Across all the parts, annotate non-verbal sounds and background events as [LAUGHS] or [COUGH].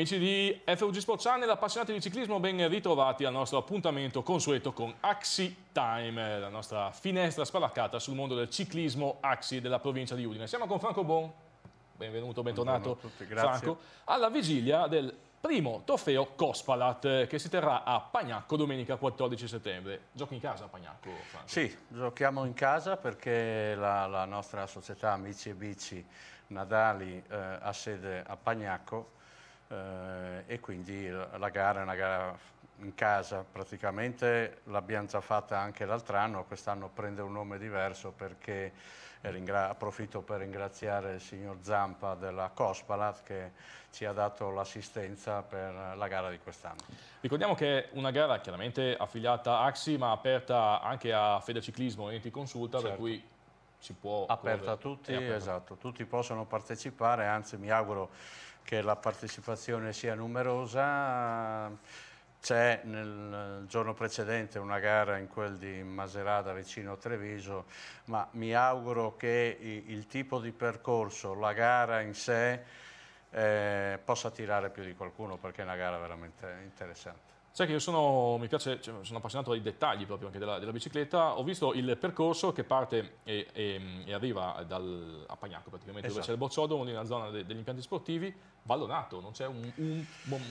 Amici di FUG Sport Channel, appassionati di ciclismo, ben ritrovati al nostro appuntamento consueto con Axi Time, la nostra finestra spalaccata sul mondo del ciclismo Axi della provincia di Udine. Siamo con Franco Bon, benvenuto, bentornato tutti, Franco, alla vigilia del primo trofeo Cospalat eh, che si terrà a Pagnacco domenica 14 settembre. Giochi in casa a Pagnacco? Franco? Sì, giochiamo in casa perché la, la nostra società Amici e Bici Nadali eh, ha sede a Pagnacco eh, e quindi la gara è una gara in casa, praticamente l'abbiamo già fatta anche l'altro anno, quest'anno prende un nome diverso perché eh, approfitto per ringraziare il signor Zampa della Cospalat che ci ha dato l'assistenza per la gara di quest'anno. Ricordiamo che è una gara chiaramente affiliata a Axi ma aperta anche a Federciclismo e Enti Consulta certo. per cui si può... Aperta correre. a tutti, aperta. esatto, tutti possono partecipare, anzi mi auguro che la partecipazione sia numerosa. C'è nel giorno precedente una gara in quel di Maserata vicino a Treviso, ma mi auguro che il tipo di percorso, la gara in sé, eh, possa tirare più di qualcuno perché è una gara veramente interessante. Sai che io sono, piace, cioè, sono, appassionato ai dettagli proprio anche della, della bicicletta, ho visto il percorso che parte e, e, e arriva dal, a Pagnaco praticamente, esatto. dove c'è il Bocciodomo, nella zona de, degli impianti sportivi, vallonato, non c'è un, un,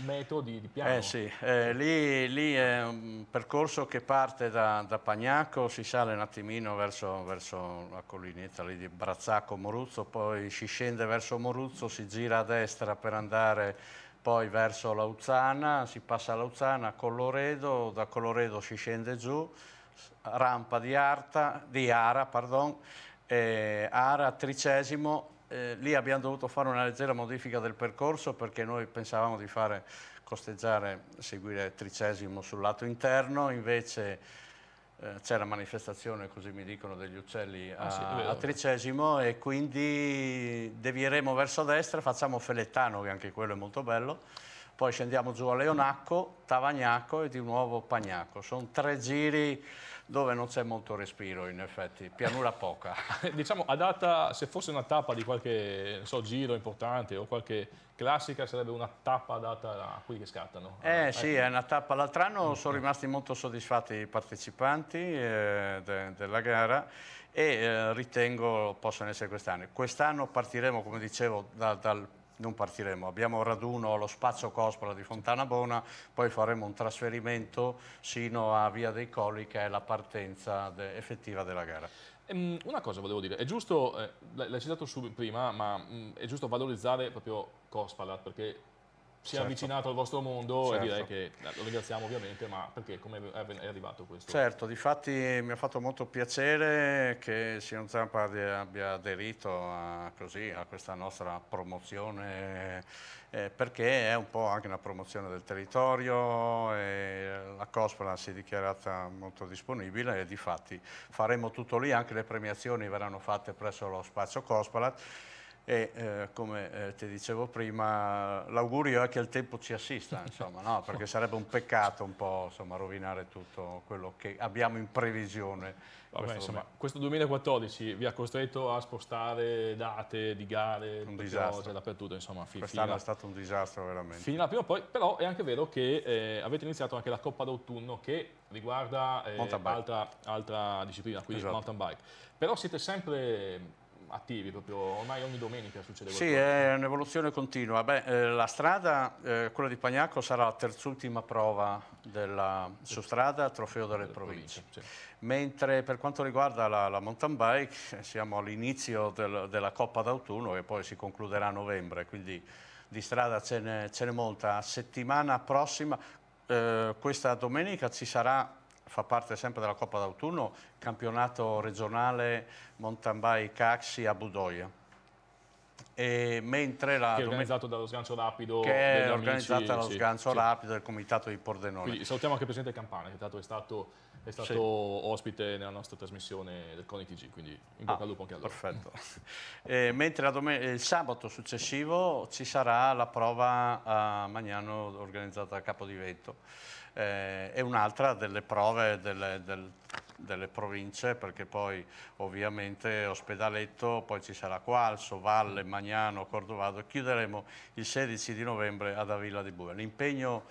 metro di, di piano. Eh sì, eh, lì, lì, è un percorso che parte da, da Pagnaco, si sale un attimino verso, verso la collinetta lì di Brazzacco, Moruzzo, poi si scende verso Moruzzo, si gira a destra per andare poi verso Lauzana, si passa a Lauzana, Colloredo, da Colloredo si scende giù, rampa di, Arta, di Ara, pardon, eh, Ara tricesimo, eh, lì abbiamo dovuto fare una leggera modifica del percorso perché noi pensavamo di fare costeggiare, seguire tricesimo sul lato interno, invece eh, c'è la manifestazione, così mi dicono, degli uccelli ah, a, ah, sì, a Tricesimo e quindi devieremo verso destra, facciamo Felettano, che anche quello è molto bello, poi scendiamo giù a Leonacco, Tavagnacco e di nuovo Pagnacco. Sono tre giri dove non c'è molto respiro in effetti, pianura poca. [LAUGHS] diciamo a data, se fosse una tappa di qualche so, giro importante o qualche classica sarebbe una tappa data a qui che scattano. Eh, eh sì, ecco. è una tappa. L'altro anno mm. sono rimasti molto soddisfatti i partecipanti eh, de della gara e eh, ritengo possano essere quest'anno. Quest'anno partiremo, come dicevo, da, dal non partiremo. Abbiamo raduno lo Spazio Cospola di Fontana Bona, poi faremo un trasferimento sino a Via dei Colli che è la partenza de effettiva della gara. Ehm, una cosa volevo dire, è giusto, eh, l'hai citato prima, ma mh, mm, è giusto valorizzare proprio Cospalat perché si è certo. avvicinato al vostro mondo certo. e direi che eh, lo ringraziamo ovviamente, ma perché come è arrivato questo? Certo, difatti mi ha fatto molto piacere che il signor Zampa abbia aderito a, così, a questa nostra promozione eh, perché è un po' anche una promozione del territorio la Cosplan si è dichiarata molto disponibile e difatti faremo tutto lì, anche le premiazioni verranno fatte presso lo spazio Cospalat e eh, come eh, ti dicevo prima l'augurio è che il tempo ci assista insomma, no? perché [LAUGHS] sarebbe un peccato un po' insomma, rovinare tutto quello che abbiamo in previsione Vabbè, questo, insomma, questo, 2014 vi ha costretto a spostare date di gare un disastro dappertutto insomma quest'anno è stato un disastro veramente fino alla prima poi però è anche vero che eh, avete iniziato anche la Coppa d'autunno che riguarda eh, altra, altra, disciplina quindi esatto. mountain bike però siete sempre attivi, proprio, ormai ogni domenica succede qualcosa. Sì, è un'evoluzione continua. Beh, eh, la strada, eh, quella di Pagnacco, sarà la terzultima prova della su strada Trofeo delle, delle Province. province sì. Mentre per quanto riguarda la, la mountain bike, eh, siamo all'inizio del, della Coppa d'autunno che poi si concluderà a novembre, quindi di strada ce n'è molta. Settimana prossima, eh, questa domenica, ci sarà fa parte sempre della Coppa d'autunno, campionato regionale mountain bike Axi a Budoia. E mentre la che è organizzato dallo sgancio rapido che è organizzata dallo sì, sgancio sì. rapido del comitato di Pordenone Quindi, salutiamo anche il presidente Campana che è stato è stato sì. ospite nella nostra trasmissione del Coni TG, quindi in bocca ah, al lupo anche a lui. Perfetto. [LAUGHS] eh, mentre il sabato successivo ci sarà la prova a Magnano organizzata a Capodivento. Eh, è un'altra delle prove delle, del, delle province, perché poi ovviamente Ospedaletto, poi ci sarà Qualso, Valle, Magnano, Cordovado, chiuderemo il 16 di novembre ad Avilla di Bue. L'impegno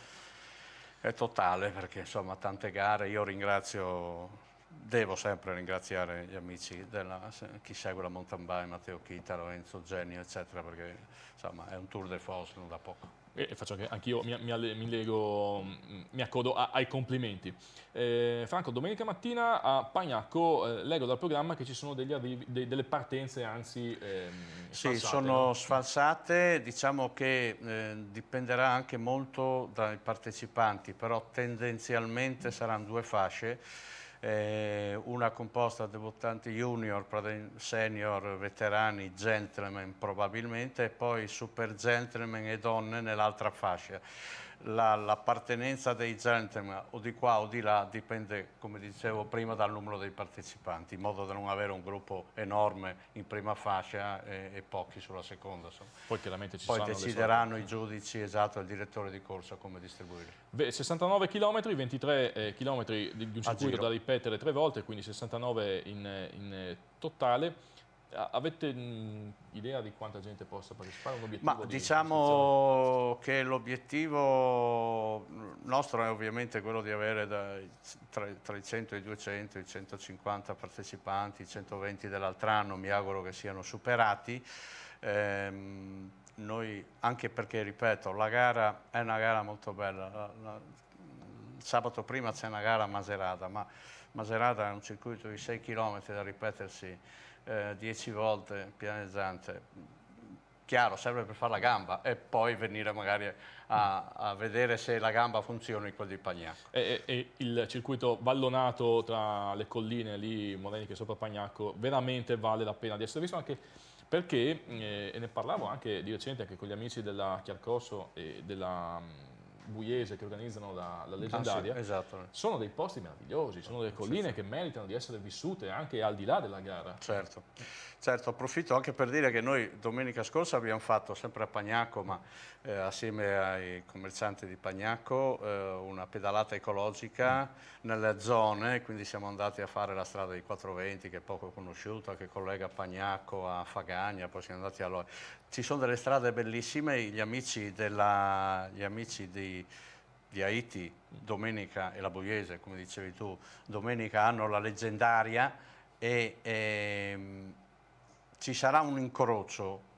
è totale perché insomma tante gare, io ringrazio devo sempre ringraziare gli amici, della, chi segue la mountain bike, Matteo Chita, Lorenzo Genio, eccetera, perché insomma è un tour de force non da poco. E faccio anche, anch'io mi, mi, mi, lego, mm, mi accodo a, ai complimenti. Eh, Franco, domenica mattina a Pagnacco eh, leggo dal programma che ci sono arrivi, de, delle partenze, anzi ehm, Sì, sono no? sfalsate, diciamo che eh, dipenderà anche molto dai partecipanti, però tendenzialmente saranno due fasce eh, una composta da debuttanti junior, senior, veterani, gentleman probabilmente e poi super gentleman e donne nell'altra fascia l'appartenenza la, dei gentleman o di qua o di là dipende, come dicevo prima, dal numero dei partecipanti, in modo da non avere un gruppo enorme in prima fascia e, e pochi sulla seconda. Insomma. Poi chiaramente ci Poi decideranno i giudici, esatto, il direttore di corsa come distribuirli. Beh, 69 km, 23 eh, km di, di un circuito da ripetere tre volte, quindi 69 in, in totale. Eh, avete mm, idea di quanta gente possa partecipare? Ma di diciamo che l'obiettivo nostro è ovviamente quello di avere tra, i 100 e i 200, i 150 partecipanti, i 120 dell'altro anno, mi auguro che siano superati. Ehm, noi, anche perché, ripeto, la gara è una gara molto bella. La, la, sabato prima c'è una gara a Maserata, ma Maserata è un circuito di 6 km da ripetersi 10 eh, volte pianeggiante chiaro, serve per fare la gamba e poi venire magari a, a vedere se la gamba funziona in quel di Pagnacco. E, e, il circuito vallonato tra le colline lì, Moreniche sopra Pagnacco, veramente vale la pena di essere visto anche perché, eh, e ne parlavo anche di recente anche con gli amici della Chiarcosso e della mm, buiese che organizzano la, la leggendaria, ah, sì, esatto. sono dei posti meravigliosi, sono delle colline certo. che meritano di essere vissute anche al di là della gara. Certo, certo approfitto anche per dire che noi domenica scorsa abbiamo fatto sempre a Pagnaco, ma eh, assieme ai commercianti di Pagnaco, eh, una pedalata ecologica mm. nelle zone, quindi siamo andati a fare la strada dei 420 che è poco conosciuta, che collega Pagnaco a Fagagna, poi siamo andati a Loi. Ci sono delle strade bellissime, gli amici, della, gli amici di di, Haiti, Domenica e la Bugliese, come dicevi tu, Domenica hanno la leggendaria e, e ehm, ci sarà un incrocio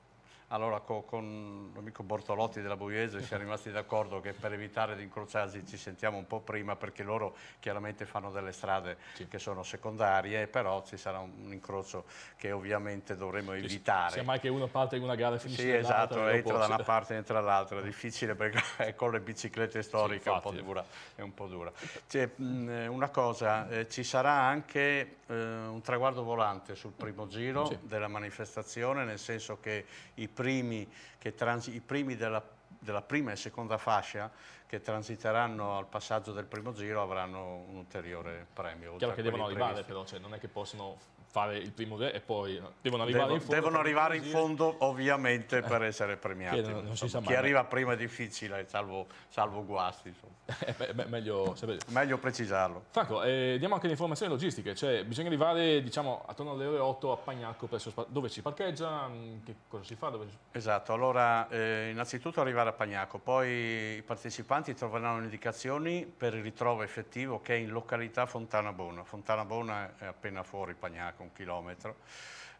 allora co con l'amico Bortolotti della Bugliese siamo rimasti d'accordo che per evitare di incrociarsi ci sentiamo un po' prima perché loro chiaramente fanno delle strade sì. che sono secondarie, però ci sarà un, un incrocio che ovviamente dovremo sì, evitare. Sia mai che uno parte in una gara e finisce Sì, esatto, entra da una parte e entra dall'altra, è difficile perché [LAUGHS] con le biciclette storiche sì, è un po' dura. È un po dura. Cioè, mh, una cosa, eh, ci sarà anche eh, un traguardo volante sul primo giro della manifestazione, nel senso che i primi, i primi della, della prima e seconda fascia che transiteranno al passaggio del primo giro avranno un ulteriore premio. Chiaro che devono arrivare però, cioè non è che possono fare il primo re e poi devono arrivare Devo, in fondo. Devono arrivare in fondo ovviamente eh. per essere premiati. Non, non Chi mai. arriva prima è difficile, salvo, salvo guasti. [LAUGHS] Eh, beh, beh, meglio, meglio, precisarlo. Franco, eh, diamo anche le informazioni logistiche, cioè bisogna arrivare diciamo, attorno alle ore 8 a Pagnacco, presso, dove si parcheggia, mm, che cosa si fa? Dove... Esatto, allora eh, innanzitutto arrivare a Pagnacco, poi i partecipanti troveranno indicazioni per il ritrovo effettivo che è in località Fontana Bona. Fontana Bona è appena fuori Pagnacco circa un chilometro,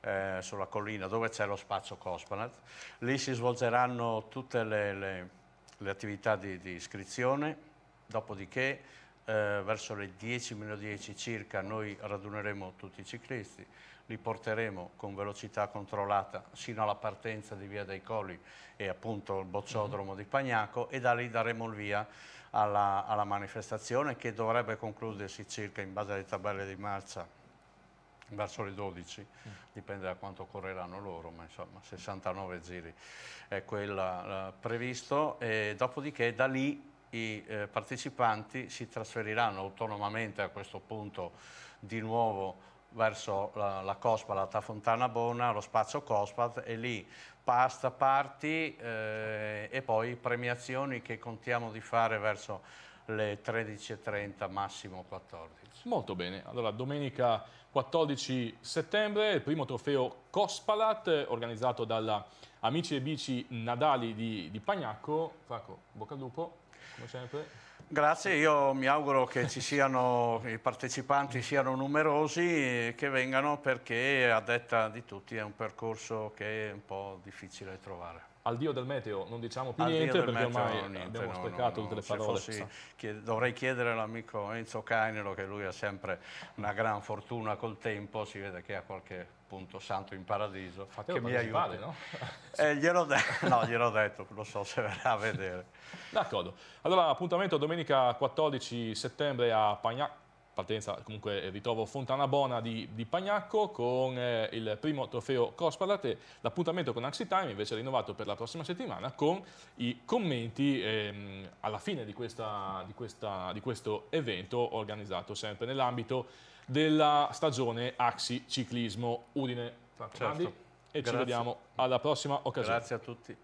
eh, sulla collina dove c'è lo spazio Cospanat. Lì si svolgeranno tutte le, le, le attività di, di, iscrizione, dopodiché eh, verso le 10 10 circa noi raduneremo tutti i ciclisti, li porteremo con velocità controllata sino alla partenza di Via dei Colli e appunto il bocciodromo mm -hmm. di Pagnaco e da lì daremo il via alla, alla manifestazione che dovrebbe concludersi circa in base alle tabelle di marcia verso le 12, mm. dipende da quanto correranno loro, ma insomma 69 giri è quello eh, previsto e dopodiché da lì i eh, partecipanti si trasferiranno autonomamente a questo punto di nuovo verso la, la Cospa, la Tafontana Bona, lo spazio Cospat e lì pasta, party eh, e poi premiazioni che contiamo di fare verso le 13.30, massimo 14. Molto bene, allora domenica 14 settembre, il primo trofeo Cospalat organizzato dalla Amici e Bici Nadali di, di Pagnacco. Franco, bocca al lupo, come sempre. Grazie, io mi auguro che ci siano, i partecipanti siano numerosi e che vengano perché a detta di tutti è un percorso che è un po' difficile trovare al dio del meteo non diciamo più al niente perché ormai niente, abbiamo no, sprecato no, no, tutte le parole. Fossi, chied dovrei chiedere all'amico Enzo Cainelo che lui ha sempre una gran fortuna col tempo, si vede che ha qualche punto santo in paradiso Fate che mi aiuta. no? [LAUGHS] eh, gliel'ho no, gliel'ho detto, lo so se verrà a vedere. D'accordo. Allora appuntamento domenica 14 settembre a Pagnac partenza comunque eh, ritrovo Fontana Bona di, di Pagnacco con eh, il primo trofeo Cospalate, l'appuntamento con Axi Time invece rinnovato per la prossima settimana con i commenti ehm, alla fine di, questa, di, questa, di questo evento organizzato sempre nell'ambito della stagione Axi Ciclismo Udine. Certo. E Grazie. ci vediamo alla prossima occasione. Grazie a tutti.